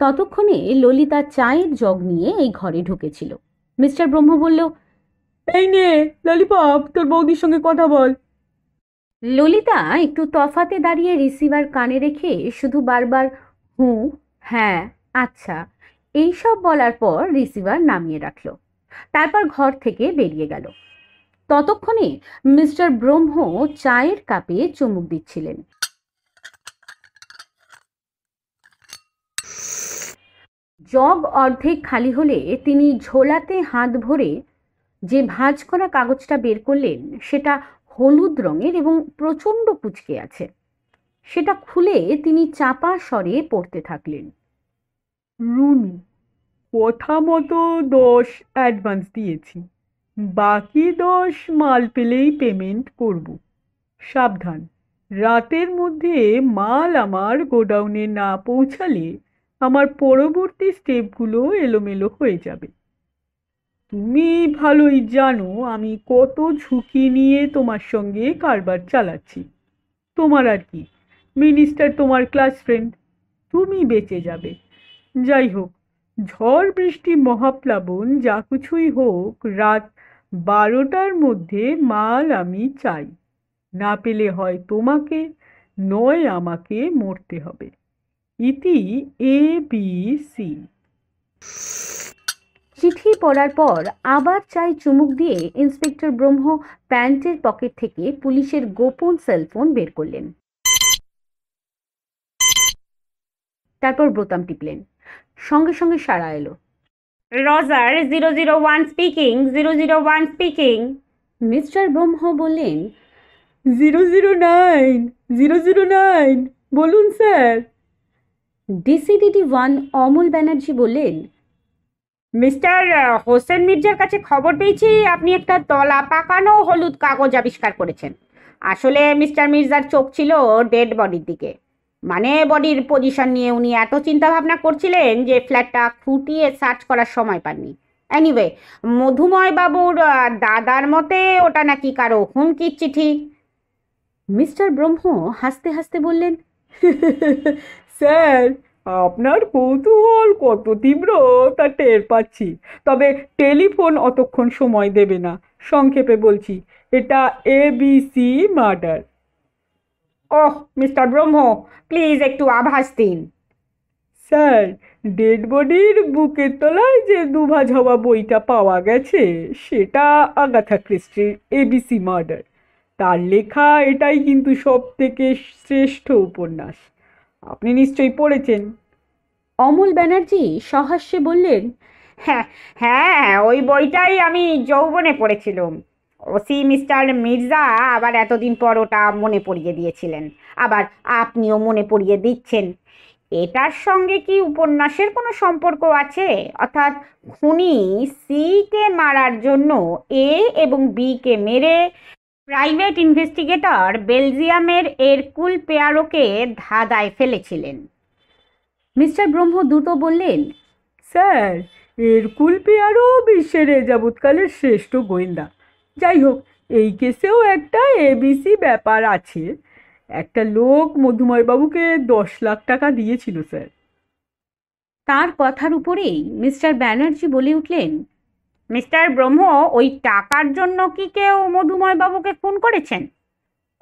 ততক্ষণে ললিতা চায়ের জগ নিয়ে এই ঘরে ঢুকেছিল মিস্টার ব্রহ্ম বলল এই নে ললিপপ তোর বৌদির সঙ্গে কথা বল ললিতা একটু তফাতে দাঁড়িয়ে রিসিভার কানে রেখে শুধু বারবার হু হ্যাঁ আচ্ছা এইসব বলার পর রিসিভার নামিয়ে রাখল তারপর ঘর থেকে বেরিয়ে গেল ততক্ষণে মিস্টার ব্রহ্ম চায়ের কাপে চুমুক দিচ্ছিলেন জগ অর্ধেক খালি হলে তিনি ঝোলাতে হাত ভরে যে ভাঁজ করা কাগজটা বের করলেন সেটা হলুদ রঙের এবং প্রচণ্ড কুচকে আছে সেটা খুলে তিনি চাপা স্বরে পড়তে থাকলেন রুমি কথা মতো দশ অ্যাডভান্স দিয়েছি বাকি দশ মাল পেলেই পেমেন্ট করব সাবধান রাতের মধ্যে মাল আমার গোডাউনে না পৌঁছালে আমার পরবর্তী স্টেপগুলো এলোমেলো হয়ে যাবে তুমি ভালোই জানো আমি কত ঝুঁকি নিয়ে তোমার সঙ্গে কারবার চালাচ্ছি তোমার আর কি মিনিস্টার তোমার ক্লাস ফ্রেন্ড তুমি বেঁচে যাবে যাই হোক ঝড় বৃষ্টি মহাপ্লাবন যা কিছুই হোক রাত বারোটার মধ্যে মাল আমি চাই না পেলে হয় তোমাকে নয় আমাকে মরতে হবে ইতি এ বি সি চিঠি পড়ার পর আবার চাই চুমুক দিয়ে ইন্সপেক্টর ব্রহ্ম প্যান্টের পকেট থেকে পুলিশের গোপন সেলফোন বের করলেন তারপর বোতাম টিপলেন সঙ্গে সঙ্গে সারা এলো roger zero zero one speaking zero zero one speaking mister Brahma বললেন zero zero nine zero zero nine বলুন sir DCDD one Amal Banerjee বললেন মিস্টার হোসেন মির্জার কাছে খবর পেয়েছি আপনি একটা তলা পাকানো হলুদ কাগজ আবিষ্কার করেছেন আসলে মিস্টার মির্জার চোখ ছিল ডেড বডির দিকে মানে বডির পজিশন নিয়ে উনি এত চিন্তাভাবনা করছিলেন যে ফ্ল্যাটটা খুঁটিয়ে সার্চ করার সময় পাননি অ্যানিওয়ে মধুময় বাবুর দাদার মতে ওটা নাকি কারো হুমকির চিঠি মিস্টার ব্রহ্ম হাসতে হাসতে বললেন [laughs] স্যার আপনার কৌতূহল কত তীব্র তা টের পাচ্ছি তবে টেলিফোন অতক্ষণ সময় দেবে না সংক্ষেপে বলছি এটা A B C murder oh mister Brahma please একটু আভাস দিন স্যার ডেড বডির বুকের তলায় যে দুভাজ হওয়া বইটা পাওয়া গেছে সেটা আগাথা ক্রিস্টির এবিসি মার্ডার তার লেখা এটাই কিন্তু সব থেকে শ্রেষ্ঠ উপন্যাস আপনি নিশ্চয়ই পড়েছেন অমল ব্যানার্জি সহাস্যে বললেন হ্যাঁ হ্যাঁ ওই বইটাই আমি যৌবনে পড়েছিলাম ওসি মিস্টার মির্জা আবার এতদিন পর ওটা মনে পড়িয়ে দিয়েছিলেন আবার আপনিও মনে পড়িয়ে দিচ্ছেন এটার সঙ্গে কি উপন্যাসের কোনো সম্পর্ক আছে অর্থাৎ খুনি সিকে মারার জন্য এ এবং বিকে মেরে প্রাইভেট ইনভেস্টিগেটর বেলজিয়ামের এরকুল পেয়ারোকে ধাঁধায় ফেলেছিলেন মিস্টার ব্রহ্ম দ্রুত বললেন স্যার এরকুল পেয়ারো বিশ্বের যাবৎকালের শ্রেষ্ঠ গোয়েন্দা যাই হোক এই কেসেও একটা এবিসি ব্যাপার আছে একটা লোক মধুময়বাবুকে দশ লাখ টাকা দিয়েছিল স্যার তার কথার উপরেই মিস্টার ব্যানার্জি বলে উঠলেন মিস্টার ব্রহ্ম ওই টাকার জন্য কি কেউ মধুময়বাবুকে খুন করেছেন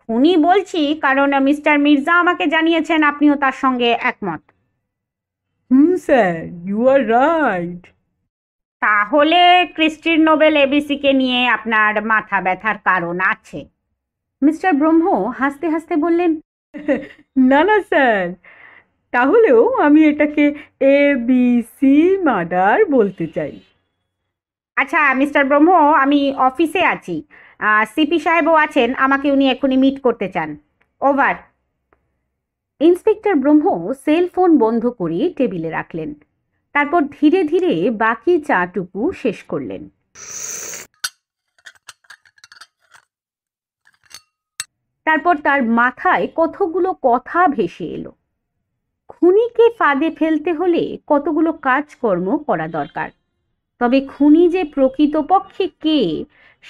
খুনি বলছি কারণ মিস্টার মির্জা আমাকে জানিয়েছেন আপনিও তার সঙ্গে একমত hmm sir you are right তাহলে ক্রিস্টির নোবেল এবিসিকে নিয়ে আপনার মাথা ব্যথার কারণ আছে মিস্টার ব্রহ্ম হাসতে হাসতে বললেন [laughs] না না স্যার তাহলেও আমি এটাকে এ বি সি মাদার বলতে চাই আচ্ছা মিস্টার ব্রহ্ম আমি অফিসে আছি সিপি সাহেবও আছেন আমাকে উনি এখনই মিট করতে চান over inspector Brahma cell phone বন্ধ করে টেবিলে রাখলেন তারপর ধীরে ধীরে বাকি চাটুকু শেষ করলেন তারপর তার মাথায় কতগুলো কথা ভেসে এলো খুনিকে ফাঁদে ফেলতে হলে কতগুলো কাজকর্ম করা দরকার তবে খুনি যে প্রকৃতপক্ষে কে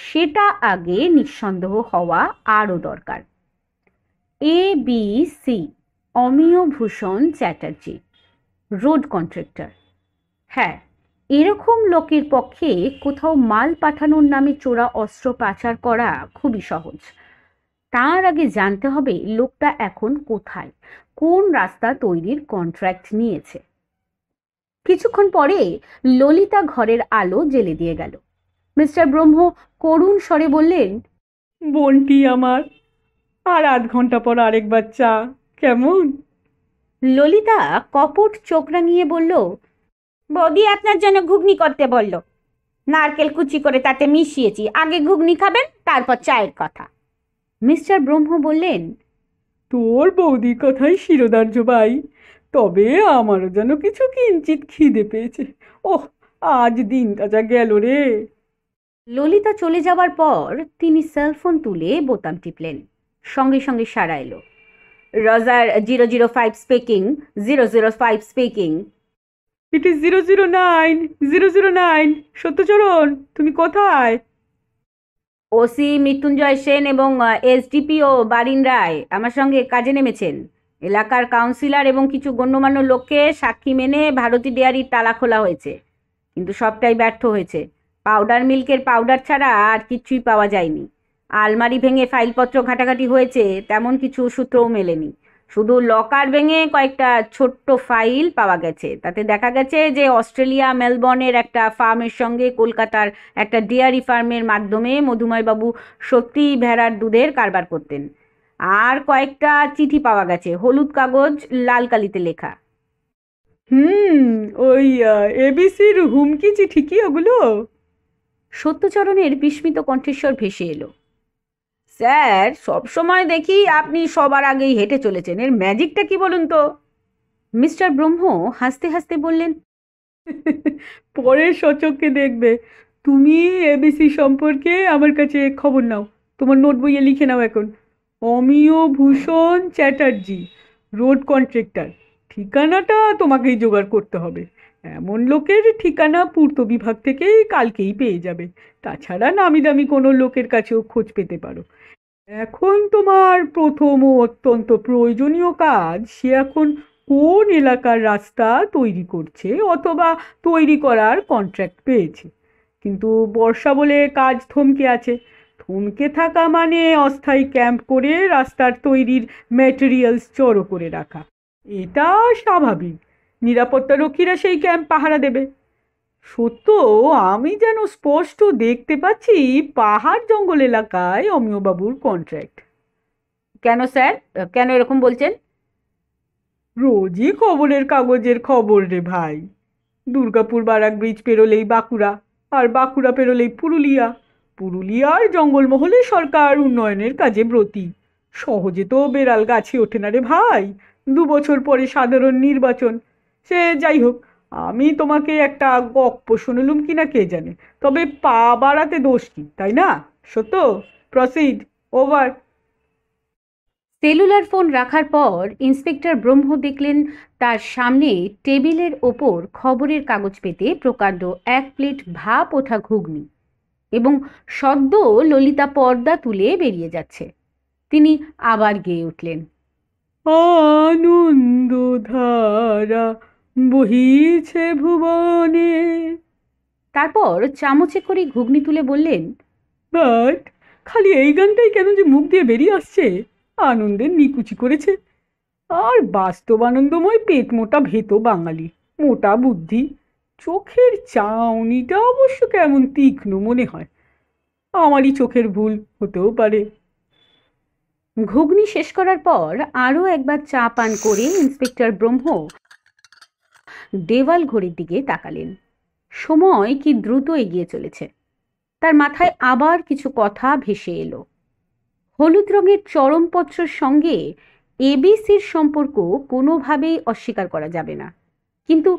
সেটা আগে নিঃসন্দেহ হওয়া আরও দরকার A B C Amiyabhushan Bhushan Chatterjee road contractor হ্যাঁ এরকম লোকের পক্ষে কোথাও মাল পাঠানোর নামে চোরা অস্ত্র পাচার করা খুবই সহজ তার আগে জানতে হবে লোকটা এখন কোথায় কোন রাস্তা তৈরির কন্ট্রাক্ট নিয়েছে কিছুক্ষণ পরে ললিতা ঘরের আলো জেলে দিয়ে গেল মিস্টার ব্রহ্ম করুণ স্বরে বললেন বোনটি আমার আর আধ ঘন্টা পর আরেক বাচ্চা কেমন ললিতা কপট চোখ রাঙিয়ে বলল বৌদি আপনার জন্য ঘুগনি করতে বলল নারকেল কুচি করে তাতে মিশিয়েছি আগে ঘুগনি খাবেন তারপর চায়ের কথা মিস্টার ব্রহ্ম বললেন তোর বৌদির কথাই শিরোদার্য ভাই তবে আমারও যেন কিছু কিঞ্চিত খিদে পেয়েছে ওহ আজ দিনটা যা গেল রে ললিতা চলে যাওয়ার পর তিনি সেলফোন তুলে বোতাম টিপলেন সঙ্গে সঙ্গে সারা এলো roger zero zero five speaking zero zero five speaking it is zero zero nine zero zero nine Satyacharan তুমি কোথায় ওসি মৃত্যুঞ্জয় সেন এবং এসডিপিও বারিন রায় আমার সঙ্গে কাজে নেমেছেন এলাকার কাউন্সিলর এবং কিছু গণ্যমান্য লোককে সাক্ষী মেনে ভারতী ডেয়ারির তালা খোলা হয়েছে কিন্তু সবটাই ব্যর্থ হয়েছে পাউডার মিল্কের পাউডার ছাড়া আর কিচ্ছুই পাওয়া যায়নি আলমারি ভেঙে ফাইলপত্র ঘাটাঘাটি হয়েছে তেমন কিছু সূত্রও মেলেনি শুধু লকার ভেঙে কয়েকটা ছোট্ট ফাইল পাওয়া গেছে তাতে দেখা গেছে যে অস্ট্রেলিয়া মেলবর্নের একটা ফার্মের সঙ্গে কলকাতার একটা ডেয়ারি ফার্মের মাধ্যমে মধুময়বাবু সত্যি ভেড়ার দুধের কারবার করতেন আর কয়েকটা চিঠি পাওয়া গেছে হলুদ কাগজ লাল কালিতে লেখা হুম ওই এবিসির হুমকি চিঠি কি ওগুলো সত্যচরণের বিস্মিত কণ্ঠেশ্বর ভেসে এলো স্যার সবসময় দেখি আপনি সবার আগেই হেঁটে চলেছেন এর ম্যাজিকটা কি বলুন তো মিস্টার ব্রহ্ম হাসতে হাসতে বললেন পরে সচককে দেখবে তুমি এবিসি সম্পর্কে আমার কাছে খবর নাও তোমার নোট বইয়ে লিখে নাও এখন অমিয় ভূষণ চ্যাটার্জি রোড কন্ট্রাক্টর ঠিকানাটা তোমাকেই জোগাড় করতে হবে এমন লোকের ঠিকানা পূর্ত বিভাগ থেকেই কালকেই পেয়ে যাবে তাছাড়া নামি দামি কোনো লোকের কাছেও খোঁজ পেতে পারো এখন তোমার প্রথম ও অত্যন্ত প্রয়োজনীয় কাজ সে এখন কোন এলাকার রাস্তা তৈরি করছে অথবা তৈরি করার কন্ট্রাক্ট পেয়েছে কিন্তু বর্ষা বলে কাজ থমকে আছে থমকে থাকা মানে অস্থায়ী ক্যাম্প করে রাস্তার তৈরির ম্যাটেরিয়ালস চড়ো করে রাখা এটা স্বাভাবিক নিরাপত্তারক্ষীরা সেই ক্যাম্প পাহারা দেবে সত্য আমি যেন স্পষ্ট দেখতে পাচ্ছি পাহাড় জঙ্গল এলাকায় অমিয়বাবুর কন্ট্রাক্ট কেন স্যার কেন এরকম বলছেন রোজই খবরের কাগজের খবর রে ভাই দুর্গাপুর বারাক ব্রিজ পেরোলেই বাঁকুড়া আর বাঁকুড়া পেরোলেই পুরুলিয়া পুরুলিয়ার জঙ্গলমহলে সরকার উন্নয়নের কাজে ব্রতী সহজে তো বেড়াল গাছে ওঠে না রে ভাই দু বছর পরে সাধারণ নির্বাচন সে যাই হোক আমি তোমাকে একটা গপ্প শুনলুম কি না কে জানে তবে পা বাড়াতে দোষ কি তাই না সত্য প্রসিড ওভার সেলুলার ফোন রাখার পর ইন্সপেক্টর ব্রহ্ম দেখলেন তার সামনে টেবিলের ওপর খবরের কাগজ পেতে প্রকাণ্ড এক প্লেট ভাপ ওঠা ঘুগনি এবং সদ্য ললিতা পর্দা তুলে বেরিয়ে যাচ্ছে তিনি আবার গেয়ে উঠলেন আনন্দ ধারা বহিছে ভুবনে তারপর চামচে করে ঘুগনি তুলে বললেন বাট খালি এই গানটাই কেন যে মুখ দিয়ে বেরিয়ে আসছে আনন্দের নিকুচি করেছে আর বাস্তব আনন্দময় পেট মোটা ভেতো বাঙালি মোটা বুদ্ধি চোখের চাউনিটা অবশ্য কেমন তীক্ষ্ণ মনে হয় আমারই চোখের ভুল হতেও পারে ঘুগনি শেষ করার পর আরও একবার চা পান করে ইন্সপেক্টর ব্রহ্ম দেওয়াল ঘড়ির দিকে তাকালেন সময় কি দ্রুত এগিয়ে চলেছে তার মাথায় আবার কিছু কথা ভেসে এলো হলুদ রঙের চরমপত্রর সঙ্গে এবিসির সম্পর্ক কোনোভাবেই অস্বীকার করা যাবে না কিন্তু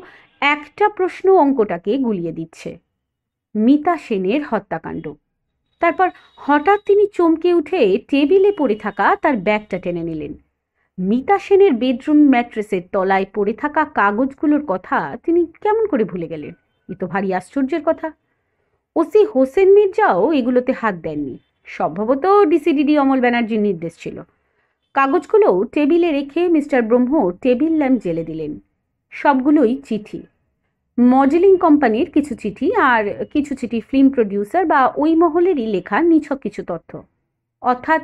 একটা প্রশ্ন অঙ্কটাকে গুলিয়ে দিচ্ছে মিতা সেনের হত্যাকাণ্ড তারপর হঠাৎ তিনি চমকে উঠে টেবিলে পড়ে থাকা তার ব্যাগটা টেনে নিলেন মিতা সেনের বেডরুম ম্যাট্রেসের তলায় পড়ে থাকা কাগজগুলোর কথা তিনি কেমন করে ভুলে গেলেন এ তো ভারী আশ্চর্যের কথা ওসি হোসেন মির্জাও এগুলোতে হাত দেননি সম্ভবত ডিসিডিডি অমল ব্যানার্জির নির্দেশ ছিল কাগজগুলো টেবিলে রেখে মিস্টার ব্রহ্ম টেবিল ল্যাম্প জেলে দিলেন সবগুলোই চিঠি মডেলিং কোম্পানির কিছু চিঠি আর কিছু চিঠি ফিল্ম প্রডিউসার বা ওই মহলেরই লেখা নিছক কিছু তথ্য অর্থাৎ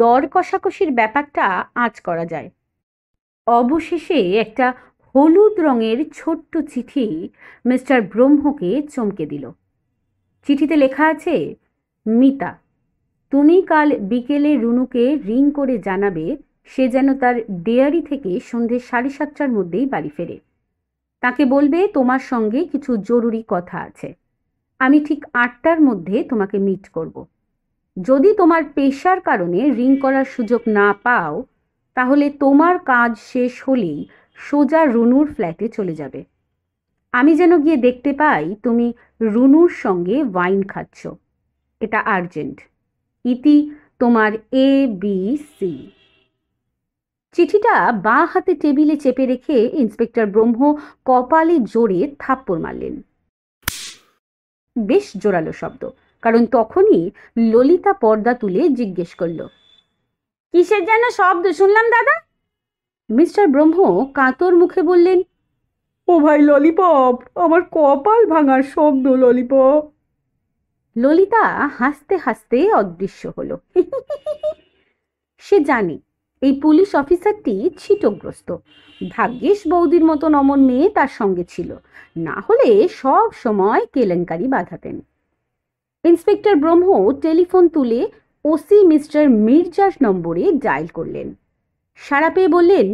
দর কষাকষির ব্যাপারটা আঁচ করা যায় অবশেষে একটা হলুদ রঙের ছোট্ট চিঠি মিস্টার ব্রহ্মকে চমকে দিল চিঠিতে লেখা আছে মিতা তুমি কাল বিকেলে রুনুকে রিং করে জানাবে সে যেন তার ডেয়ারি থেকে সন্ধে সাড়ে সাতটার মধ্যেই বাড়ি ফেরে তাকে বলবে তোমার সঙ্গে কিছু জরুরি কথা আছে আমি ঠিক আটটার মধ্যে তোমাকে মিট করব। যদি তোমার পেশার কারণে রিং করার সুযোগ না পাও তাহলে তোমার কাজ শেষ হলেই সোজা রুনুর ফ্ল্যাটে চলে যাবে আমি যেন গিয়ে দেখতে পাই তুমি রুনুর সঙ্গে ওয়াইন খাচ্ছ এটা আর্জেন্ট ইতি তোমার এ বি সি চিঠিটা বাঁ হাতে টেবিলে চেপে রেখে ইন্সপেক্টর ব্রহ্ম কপালে জোরে থাপ্পড় মারলেন বেশ জোরালো শব্দ কারণ তখনই ললিতা পর্দা তুলে জিজ্ঞেস করল কিসের যেন শব্দ শুনলাম দাদা মিস্টার ব্রহ্ম কাতর মুখে বললেন ও ভাই ললিপপ আমার কপাল ভাঙার শব্দ ললিপপ ললিতা হাসতে হাসতে অদৃশ্য হলো [laughs] সে জানে এই পুলিশ অফিসারটি ছিটগ্রস্ত ভাগ্যেশ বৌদির মতো নমন মেয়ে তার সঙ্গে ছিল না হলে সব সময় কেলেঙ্কারি বাঁধাতেন ইন্সপেক্টর ব্রহ্ম টেলিফোন তুলে ওসি মিস্টার মির্জার নম্বরে ডায়াল করলেন সারা পেয়ে বললেন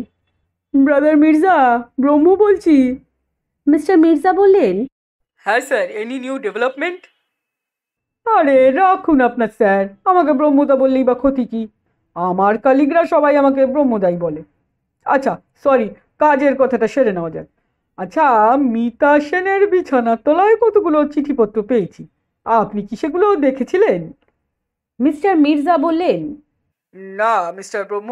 ব্রাদার মির্জা ব্রহ্ম বলছি মিস্টার মির্জা বললেন হ্যাঁ স্যার এনি নিউ ডেভেলপমেন্ট আরে রাখুন আপনার স্যার আমাকে ব্রহ্মতা বললেই বা ক্ষতি কি আমার কালিগরা সবাই আমাকে ব্রহ্মদায়ী বলে আচ্ছা সরি কাজের কথাটা সেরে নেওয়া যাক আচ্ছা মিতা সেনের বিছানার তলায় কতগুলো চিঠিপত্র পেয়েছি আপনি কি সেগুলো দেখেছিলেন মিস্টার মির্জা বললেন না মিস্টার ব্রহ্ম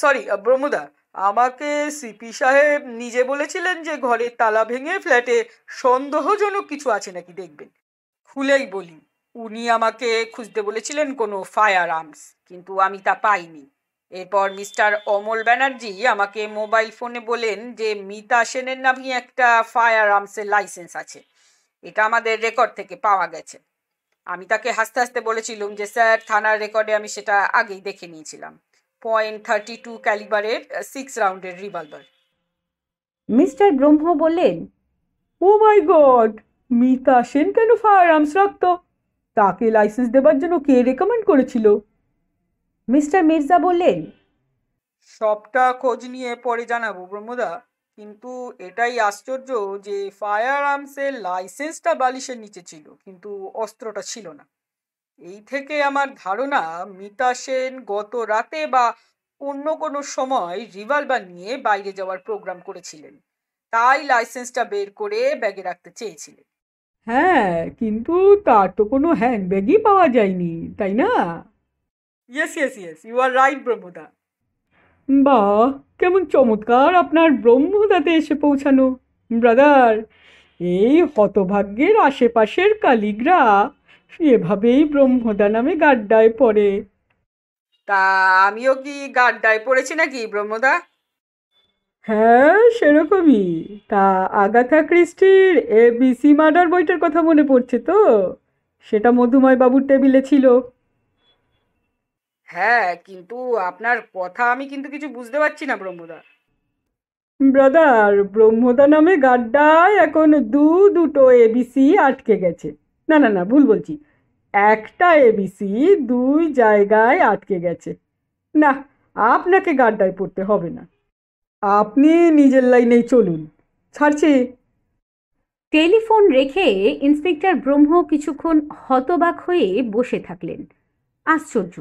সরি ব্রহ্মদা আমাকে সিপি সাহেব নিজে বলেছিলেন যে ঘরের তালা ভেঙে ফ্ল্যাটে সন্দেহজনক কিছু আছে নাকি দেখবেন খুলেই বলি উনি আমাকে খুঁজতে বলেছিলেন কোনো ফায়ার আর্মস কিন্তু আমি তা পাইনি এরপর মিস্টার অমল ব্যানার্জি আমাকে মোবাইল ফোনে বলেন যে মিতা সেনের নামে একটা ফায়ার আর্মসের লাইসেন্স আছে এটা আমাদের রেকর্ড থেকে পাওয়া গেছে আমি তাকে হাসতে হাসতে বলেছিলাম যে স্যার থানার রেকর্ডে আমি সেটা আগেই দেখে নিয়েছিলাম পয়েন্ট থার্টি টু ক্যালিবারের সিক্স রাউন্ডের রিভলভার মিস্টার ব্রহ্ম বললেন oh my God Mita Sen কেন ফায়ার আর্মস রাখতো তাকে লাইসেন্স দেবার জন্য কে রেকমেন্ড করেছিল মিস্টার মির্জা বললেন সবটা খোঁজ নিয়ে পরে জানাবো ব্রহ্মদা কিন্তু এটাই আশ্চর্য যে ফায়ার আর্মসের লাইসেন্সটা বালিশের নিচে ছিল কিন্তু অস্ত্রটা ছিল না এই থেকে আমার ধারণা মিতা সেন গত রাতে বা অন্য কোনো সময় রিভলভার নিয়ে বাইরে যাওয়ার প্রোগ্রাম করেছিলেন তাই লাইসেন্সটা বের করে ব্যাগে রাখতে চেয়েছিলেন হ্যাঁ কিন্তু তার তো কোনো হ্যান্ডব্যাগই পাওয়া যায়নি তাই না yes yes yes you are right ব্রহ্মদা বা কেমন চমৎকার আপনার ব্রহ্মদাতে এসে পৌঁছানো ব্রাদার এই হতভাগ্যের আশেপাশের কালিগরা এভাবেই ব্রহ্মদা নামে গাড্ডায় পড়ে তা আমিও কি গাড্ডায় পড়েছি নাকি ব্রহ্মদা হ্যাঁ সেরকমই তা আগাথা ক্রিস্টির এবিসি মার্ডার বইটার কথা মনে পড়ছে তো সেটা মধুময় বাবুর টেবিলে ছিল হ্যাঁ কিন্তু আপনার কথা আমি কিন্তু কিছু বুঝতে পারছি না ব্রহ্মদা ব্রাদার ব্রহ্মদা নামে গাড্ডায় এখন দু দুটো এবিসি আটকে গেছে না না না ভুল বলছি একটা এবিসি দুই জায়গায় আটকে গেছে না আপনাকে গাড্ডায় পড়তে হবে না আপনি নিজের লাইনেই চলুন ছাড়ছি টেলিফোন রেখে ইন্সপেক্টর ব্রহ্ম কিছুক্ষণ হতবাক হয়ে বসে থাকলেন আশ্চর্য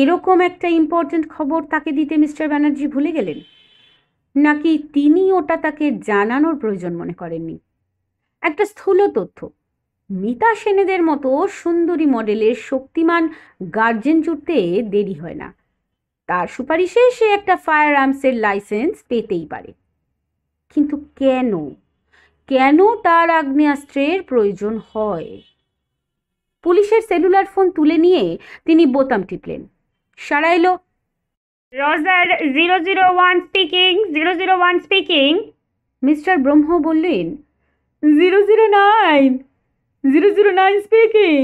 এরকম একটা ইম্পর্ট্যান্ট খবর তাকে দিতে মিস্টার ব্যানার্জি ভুলে গেলেন নাকি তিনি ওটা তাকে জানানোর প্রয়োজন মনে করেননি একটা স্থূল তথ্য মিতা সেনেদের মতো সুন্দরী মডেলের শক্তিমান গার্জেন জুটতে দেরি হয় না তার সুপারিশে সে একটা ফায়ার আর্মসের লাইসেন্স পেতেই পারে কিন্তু কেন কেন তার আগ্নেয়াস্ত্রের প্রয়োজন হয় পুলিশের সেলুলার ফোন তুলে নিয়ে তিনি বোতাম টিপলেন সারা এলো roger zero zero one speaking zero zero one speaking mister Brahma বললেন zero zero nine zero zero nine speaking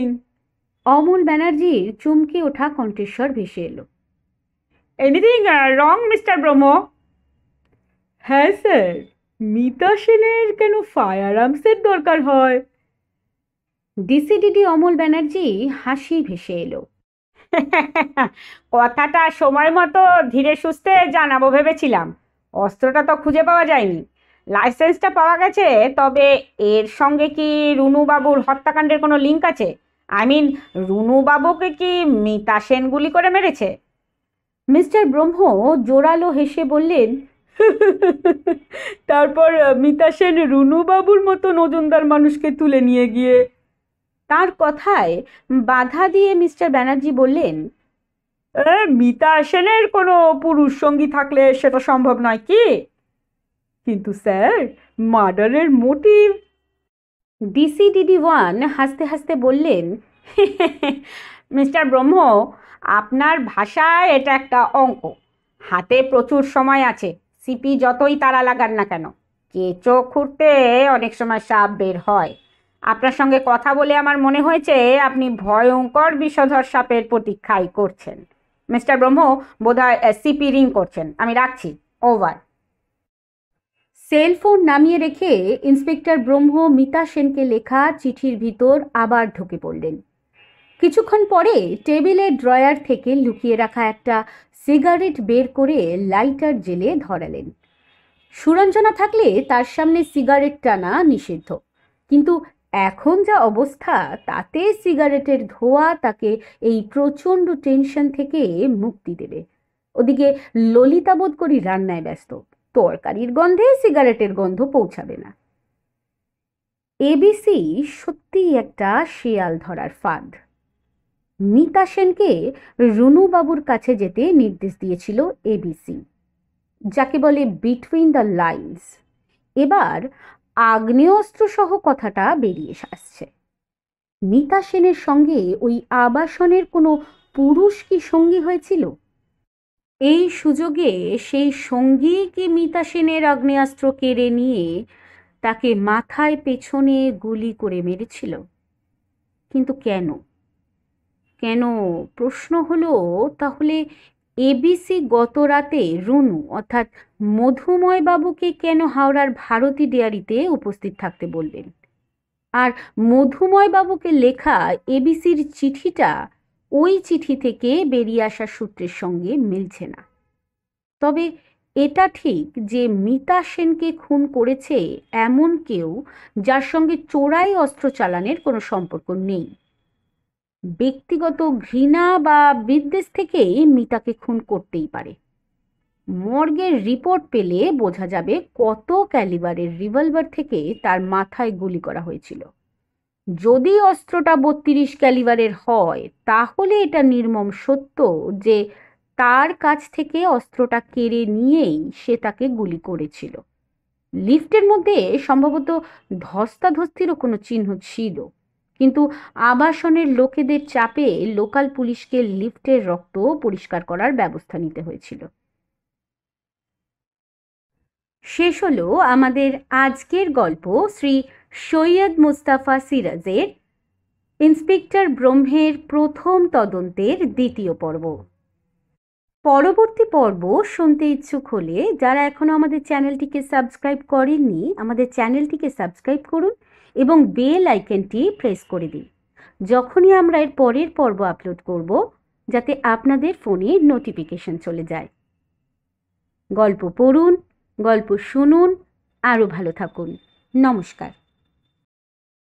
Amal ব্যানার্জির চমকে ওঠা কণ্ঠেশ্বর ভেসে এলো এনিথিং রং মিস্টার ব্রহ্ম হ্যাঁ স্যার মিতা সেনের কেন ফায়ার আর্মসের দরকার হয় ডিসিডিডি অমল ব্যানার্জি হাসি ভেসে এলো কথাটা সময় মতো ধীরে সুস্থে জানাবো ভেবেছিলাম অস্ত্রটা তো খুঁজে পাওয়া যায়নি লাইসেন্সটা পাওয়া গেছে তবে এর সঙ্গে কি রুনুবাবুর হত্যাকাণ্ডের কোনো লিঙ্ক আছে আই মিন রুনুবাবুকে কি মিতা সেন গুলি করে মেরেছে মিস্টার ব্রহ্ম জোরালো হেসে বললেন তারপর মিতা সেন রুনুবাবুর মতন ওজনদার মানুষকে তুলে নিয়ে গিয়ে তার কথায় বাধা দিয়ে মিস্টার ব্যানার্জি বললেন মিতা সেনের কোনো পুরুষ সঙ্গী থাকলে সেটা সম্ভব নয় কি কিন্তু স্যার মার্ডারের মোটিভ ডিডি ওয়ান হাসতে হাসতে বললেন মিস্টার ব্রহ্ম আপনার ভাষায় এটা একটা অঙ্ক হাতে প্রচুর সময় আছে সিপি যতই তারা লাগান না কেন কেঁচো খুঁড়তে অনেক সময় সাপ বের হয় আপনার সঙ্গে কথা বলে আমার মনে হয়েছে আপনি ভয়ঙ্কর বিষধর সাপের প্রতীক্ষাই করছেন মিস্টার ব্রহ্ম বোধহয় সিপি রিং করছেন আমি রাখছি ওভার সেলফোন নামিয়ে রেখে ইন্সপেক্টর ব্রহ্ম মিতা সেনকে লেখা চিঠির ভিতর আবার ঢুকে পড়লেন কিছুক্ষণ পরে টেবিলের ড্রয়ার থেকে লুকিয়ে রাখা একটা সিগারেট বের করে লাইটার জেলে ধরালেন সুরঞ্জনা থাকলে তার সামনে সিগারেট টানা নিষিদ্ধ কিন্তু এখন যা অবস্থা তাতে সিগারেটের ধোয়া তাকে এই প্রচণ্ড টেনশন থেকে মুক্তি দেবে ওদিকে ললিতা বোধ করি রান্নায় ব্যস্ত তরকারির গন্ধে সিগারেটের গন্ধ পৌঁছাবে না এবিসি সত্যিই একটা শেয়াল ধরার ফাঁদ মিতা সেনকে রুনুবাবুর কাছে যেতে নির্দেশ দিয়েছিল এবিসি যাকে বলে বিটুইন দ্য লাইন্স এবার সহ কথাটা বেরিয়ে আসছে মিতা সেনের সঙ্গে ওই আবাসনের কোনো পুরুষ কি সঙ্গী হয়েছিল এই সুযোগে সেই সঙ্গী কি মিতা সেনের আগ্নেয়াস্ত্র কেড়ে নিয়ে তাকে মাথায় পেছনে গুলি করে মেরেছিল কিন্তু কেন কেন প্রশ্ন হলো তাহলে এবিসি গত রাতে রুনু অর্থাৎ মধুময় বাবুকে কেন হাওড়ার ভারতী ডেয়ারিতে উপস্থিত থাকতে বলবেন আর মধুময় বাবুকে লেখা এবিসির চিঠিটা ওই চিঠি থেকে বেরিয়ে আসার সূত্রের সঙ্গে মিলছে না তবে এটা ঠিক যে মিতা সেনকে খুন করেছে এমন কেউ যার সঙ্গে চোরাই অস্ত্র চালানের কোনো সম্পর্ক নেই ব্যক্তিগত ঘৃণা বা বিদ্বেষ থেকেই মিতাকে খুন করতেই পারে মর্গের রিপোর্ট পেলে বোঝা যাবে কত ক্যালিবারের রিভলভার থেকে তার মাথায় গুলি করা হয়েছিল যদি অস্ত্রটা বত্রিশ ক্যালিবারের হয় তাহলে এটা নির্মম সত্য যে তার কাছ থেকে অস্ত্রটা কেড়ে নিয়েই সে তাকে গুলি করেছিল লিফটের মধ্যে সম্ভবত ধস্তাধস্তিরও কোনো চিহ্ন ছিল কিন্তু আবাসনের লোকেদের চাপে লোকাল পুলিশকে লিফটের রক্ত পরিষ্কার করার ব্যবস্থা নিতে হয়েছিল শেষ হলো আমাদের আজকের গল্প শ্রী সৈয়দ মুস্তাফা সিরাজের ইন্সপেক্টর ব্রহ্মের প্রথম তদন্তের দ্বিতীয় পর্ব পরবর্তী পর্ব শুনতে ইচ্ছুক হলে যারা এখনও আমাদের চ্যানেলটিকে সাবস্ক্রাইব করেননি আমাদের চ্যানেলটিকে সাবস্ক্রাইব করুন এবং বেল আইকনটি প্রেস করে দিন যখনই আমরা এর পরের পর্ব আপলোড করব যাতে আপনাদের ফোনে নোটিফিকেশন চলে যায় গল্প পড়ুন গল্প শুনুন আরও ভালো থাকুন নমস্কার